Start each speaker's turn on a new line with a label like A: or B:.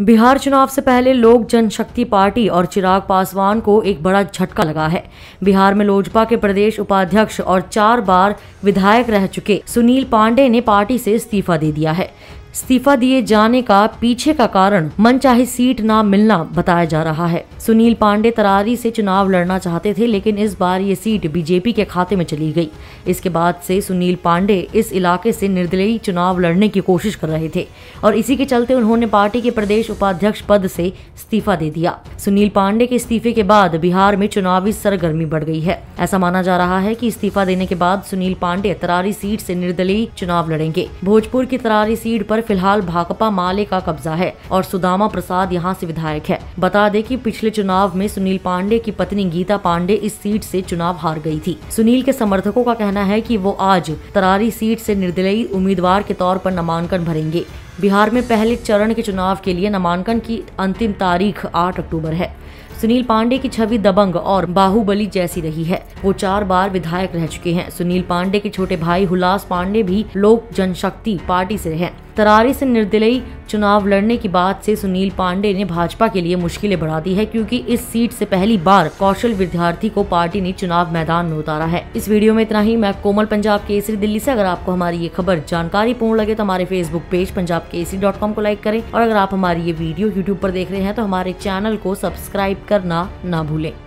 A: बिहार चुनाव से पहले लोक जनशक्ति पार्टी और चिराग पासवान को एक बड़ा झटका लगा है बिहार में लोजपा के प्रदेश उपाध्यक्ष और चार बार विधायक रह चुके सुनील पांडे ने पार्टी से इस्तीफा दे दिया है इस्तीफा दिए जाने का पीछे का कारण मनचाही सीट न मिलना बताया जा रहा है सुनील पांडे तरारी से चुनाव लड़ना चाहते थे लेकिन इस बार ये सीट बीजेपी के खाते में चली गई इसके बाद से सुनील पांडे इस इलाके से निर्दलीय चुनाव लड़ने की कोशिश कर रहे थे और इसी के चलते उन्होंने पार्टी के प्रदेश उपाध्यक्ष पद से इस्तीफा दे दिया सुनील पांडे के इस्तीफे के बाद बिहार में चुनावी सरगर्मी बढ़ गई है ऐसा माना जा रहा है कि इस्तीफा देने के बाद सुनील पांडे तरारी सीट से निर्दलीय चुनाव लड़ेंगे भोजपुर की तरारी सीट पर फिलहाल भाकपा माले का कब्जा है और सुदामा प्रसाद यहाँ से विधायक है बता दे कि पिछले चुनाव में सुनील पांडे की पत्नी गीता पांडे इस सीट से चुनाव हार गई थी सुनील के समर्थकों का कहना है कि वो आज तरारी सीट से निर्दलीय उम्मीदवार के तौर पर नामांकन भरेंगे बिहार में पहले चरण के चुनाव के लिए नामांकन की अंतिम तारीख 8 अक्टूबर है सुनील पांडे की छवि दबंग और बाहुबली जैसी रही है वो चार बार विधायक रह चुके हैं सुनील पांडे के छोटे भाई हुलास पांडे भी लोक जनशक्ति पार्टी से हैं तरारी से निर्दलीय चुनाव लड़ने की बात से सुनील पांडे ने भाजपा के लिए मुश्किलें बढ़ा दी है क्योंकि इस सीट से पहली बार कौशल विद्यार्थी को पार्टी ने चुनाव मैदान में उतारा है इस वीडियो में इतना ही मैं कोमल पंजाब केसरी दिल्ली से अगर आपको हमारी ये खबर जानकारी पूर्ण लगे तो हमारे Facebook page Punjab Kesari dot com को लाइक करें और अगर आप हमारी ये वीडियो यूट्यूब पर देख रहे हैं तो हमारे चैनल को सब्सक्राइब करना ना भूलें